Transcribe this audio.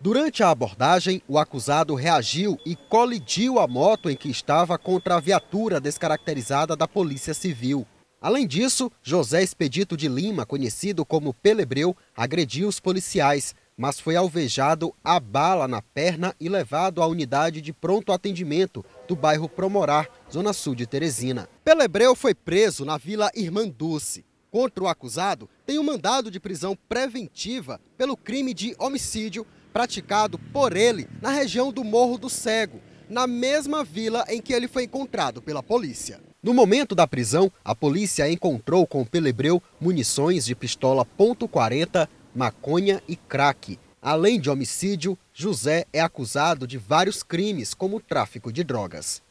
Durante a abordagem, o acusado reagiu e colidiu a moto em que estava contra a viatura descaracterizada da Polícia Civil. Além disso, José Expedito de Lima, conhecido como Pelebreu, agrediu os policiais, mas foi alvejado a bala na perna e levado à unidade de pronto atendimento do bairro Promorar, zona sul de Teresina. Pelebreu foi preso na Vila Irmanduce. Contra o acusado, tem um mandado de prisão preventiva pelo crime de homicídio praticado por ele na região do Morro do Cego, na mesma vila em que ele foi encontrado pela polícia. No momento da prisão, a polícia encontrou com o Pelebreu munições de pistola .40, maconha e crack. Além de homicídio, José é acusado de vários crimes, como tráfico de drogas.